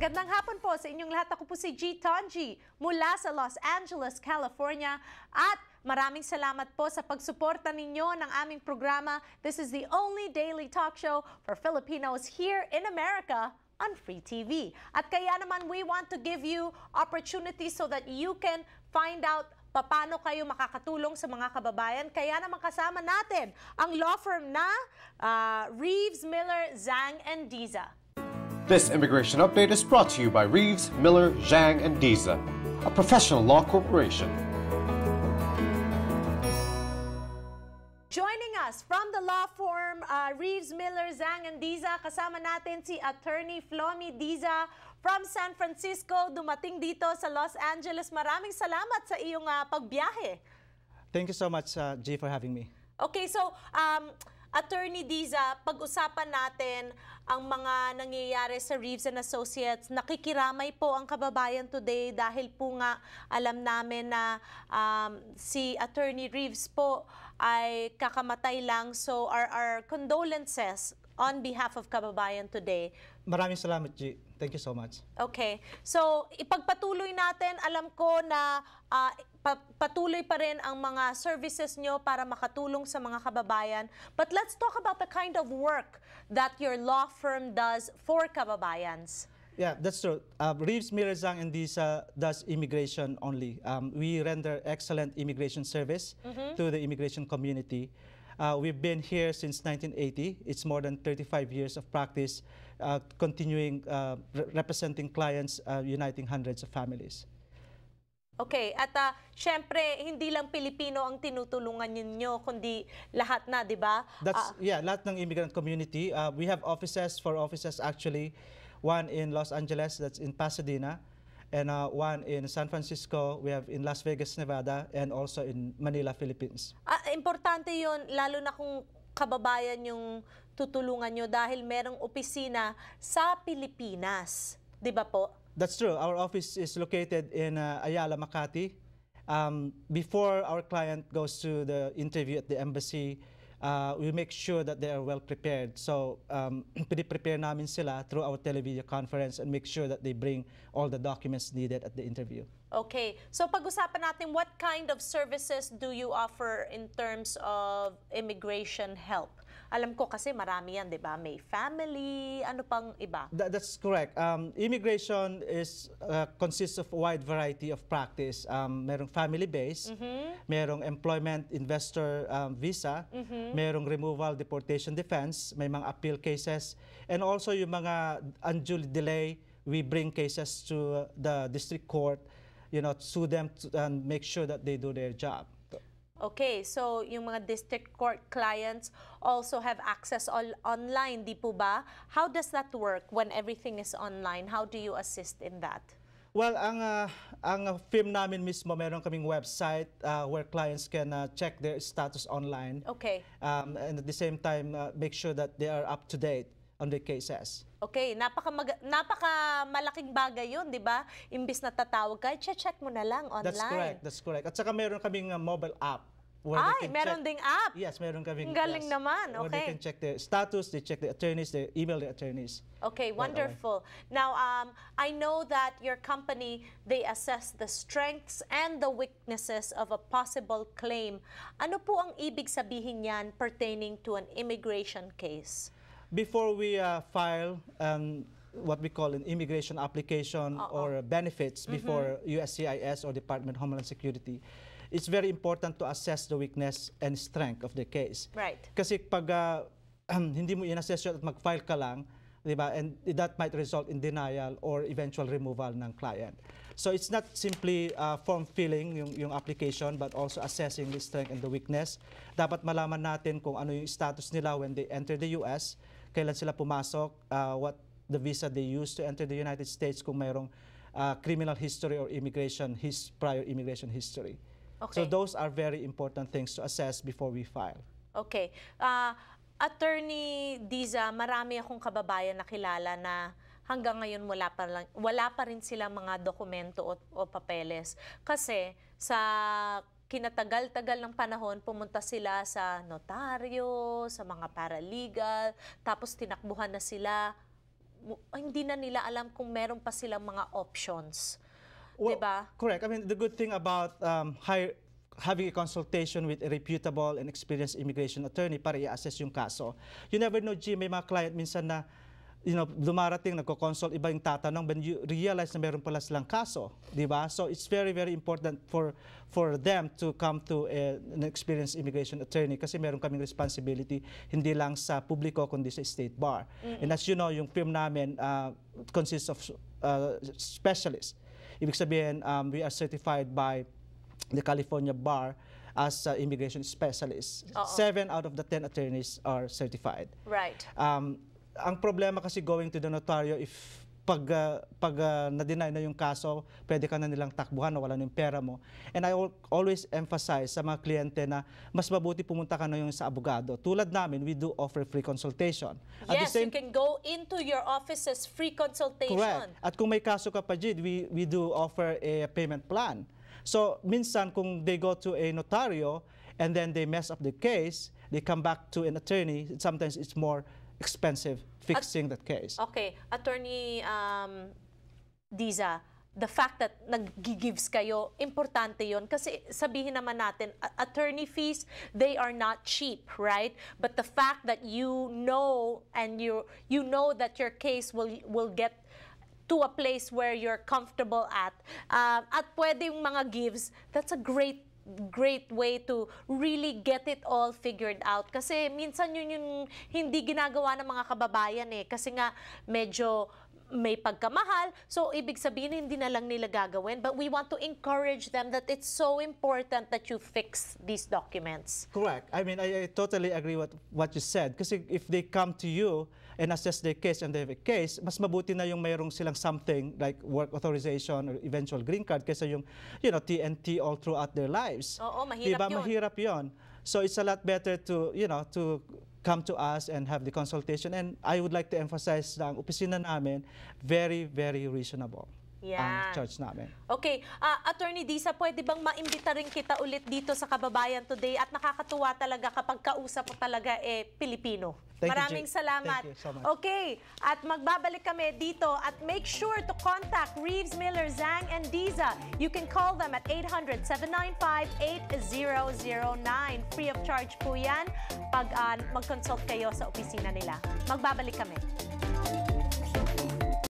Magandang hapon po sa inyong lahat. Ako po si G. Tonji mula sa Los Angeles, California. At Maraming salamat po sa pagsuporta ninyo ng aming programa. This is the only daily talk show for Filipinos here in America on Free TV. At kaya naman, we want to give you opportunity so that you can find out paano kayo makakatulong sa mga kababayan. Kaya naman kasama natin ang law firm na uh, Reeves, Miller, Zhang, and Diza. This immigration update is brought to you by Reeves, Miller, Zhang, and Diza, a professional law corporation. Joining us from the law firm uh, Reeves, Miller, Zhang, and Diza, kasama natin si Attorney Flomi Diza from San Francisco, dumating dito sa Los Angeles. Maraming salamat sa iyong uh, pagbiyahe. Thank you so much, uh, G, for having me. Okay, so um, Attorney Diza, pag-usapan natin ang mga nangyayari sa Reeves and Associates. Nakikiramay po ang kababayan today dahil po nga alam namin na um, si Attorney Reeves po ay kakamatay lang. So our, our condolences on behalf of kababayan today Maraming salamat, G. Thank you so much. Okay. So, ipagpatuloy natin. Alam ko na uh, pa- patuloy pa rin ang mga services nyo para makatulong sa mga kababayan. But let's talk about the kind of work that your law firm does for kababayans. Yeah, that's true. Uh, Reeves Mirazang and Disa does immigration only. Um, we render excellent immigration service mm -hmm. to the immigration community. Uh, we've been here since 1980. It's more than 35 years of practice uh, continuing uh, re representing clients, uh, uniting hundreds of families. Okay, at uh, syempre hindi lang Pilipino ang tinutulungan ninyo kundi lahat na, 'di ba? That's uh, yeah, lahat ng immigrant community. Uh, we have offices for offices actually. One in Los Angeles that's in Pasadena and uh, one in San Francisco, we have in Las Vegas, Nevada and also in Manila, Philippines. Uh, importante 'yon lalo na kung kababayan yung tutulungan nyo dahil merong opisina sa Pilipinas. Di ba po? That's true. Our office is located in uh, Ayala, Makati. Um, before our client goes to the interview at the embassy, uh, we make sure that they are well prepared. So, um, prepare namin sila through our televideo conference and make sure that they bring all the documents needed at the interview. Okay. So, pag-usapan natin, what kind of services do you offer in terms of immigration help? Alam ko kasi marami yan, di ba? May family, ano pang iba? That, that's correct. Um, immigration is uh, consists of a wide variety of practice. Um, merong family-based, mm-hmm. merong employment investor um, visa, mm-hmm. merong removal, deportation, defense, may mga appeal cases, and also yung mga unduly delay, we bring cases to the district court, you know, sue them to, and make sure that they do their job. Okay, so yung mga district court clients also have access all online, di po ba? How does that work when everything is online? How do you assist in that? Well, ang uh, ang firm namin mismo, meron kaming website uh, where clients can uh, check their status online. Okay. Um, and at the same time, uh, make sure that they are up to date on the cases. Okay, napaka napaka malaking bagay 'yun, 'di ba? Imbis na tatawag ka, check mo na lang online. That's correct. That's correct. At saka meron kaming uh, mobile app where Ay, they can meron ding app. Yes, meron kaming. Galing yes, naman. Okay. Where they can check the status, they check the attorneys, they email the attorneys. Okay, wonderful. now, um, I know that your company, they assess the strengths and the weaknesses of a possible claim. Ano po ang ibig sabihin niyan pertaining to an immigration case? before we uh, file um, what we call an immigration application uh -oh. or benefits mm-hmm. before mm -hmm. USCIS or Department of Homeland Security, it's very important to assess the weakness and strength of the case. Right. Kasi pag uh, hindi mo inassess assess at mag-file ka lang, diba? And that might result in denial or eventual removal ng client. So it's not simply uh, form filling yung, yung application but also assessing the strength and the weakness. Dapat malaman natin kung ano yung status nila when they enter the US kailan sila pumasok, uh, what the visa they used to enter the United States kung mayroong uh, criminal history or immigration his prior immigration history. Okay. So those are very important things to assess before we file. Okay. Uh, Attorney Diza, marami akong kababayan na kilala na hanggang ngayon wala pa, lang, wala pa rin sila mga dokumento o, o papeles. Kasi sa kinatagal-tagal ng panahon, pumunta sila sa notaryo, sa mga paralegal, tapos tinakbuhan na sila. Hindi na nila alam kung meron pa silang mga options. Well, diba? Correct. I mean, the good thing about um, hire, having a consultation with a reputable and experienced immigration attorney para i-assess yung kaso. You never know, G, may mga client minsan na you know, dumarating, nagko-consult, iba yung tatanong, when you realize na meron pala silang kaso, di ba? So it's very, very important for for them to come to a, eh, an experienced immigration attorney kasi meron kaming responsibility hindi lang sa publiko kundi sa state bar. Mm-hmm. And as you know, yung firm namin uh, consists of uh, specialists. Ibig sabihin, um, we are certified by the California Bar as uh, immigration specialists. Uh-oh. Seven out of the ten attorneys are certified. Right. Um, ang problema kasi going to the notario if pag uh, pag uh, na-deny na yung kaso, pwede ka na nilang takbuhan na wala na yung pera mo. And I always emphasize sa mga kliyente na mas mabuti pumunta ka na yung sa abogado. Tulad namin, we do offer free consultation. At yes, same, you can go into your office's free consultation. Correct. At kung may kaso ka pa, Jid, we, we do offer a payment plan. So, minsan kung they go to a notario and then they mess up the case, they come back to an attorney, sometimes it's more expensive fixing At, that case. Okay. Attorney um, Diza, the fact that nag-gives kayo, importante yon Kasi sabihin naman natin, attorney fees, they are not cheap, right? But the fact that you know and you you know that your case will will get to a place where you're comfortable at, uh, at pwedeng mga gives, that's a great great way to really get it all figured out. Kasi minsan yun yung hindi ginagawa ng mga kababayan eh. Kasi nga medyo may pagkamahal. So, ibig sabihin, hindi na lang nila gagawin. But we want to encourage them that it's so important that you fix these documents. Correct. I mean, I, I totally agree with what you said. Kasi if they come to you, and assess their case and their case, mas mabuti na yung mayroong silang something like work authorization or eventual green card kaysa yung you know, TNT all throughout their lives. Oo, mahirap diba? yun. Mahirap yun. So it's a lot better to, you know, to come to us and have the consultation. And I would like to emphasize na ang opisina namin, very, very reasonable. Yeah. ang charge namin. Okay. Uh, Attorney Disa, pwede bang maimbita rin kita ulit dito sa Kababayan Today? At nakakatuwa talaga kapag kausap mo talaga eh, Pilipino. Thank Maraming you, salamat. Thank you so much. Okay, at magbabalik kami dito at make sure to contact Reeves Miller, Zhang, and Diza. You can call them at 800-795-8009. Free of charge po yan pag uh, mag-consult kayo sa opisina nila. Magbabalik kami.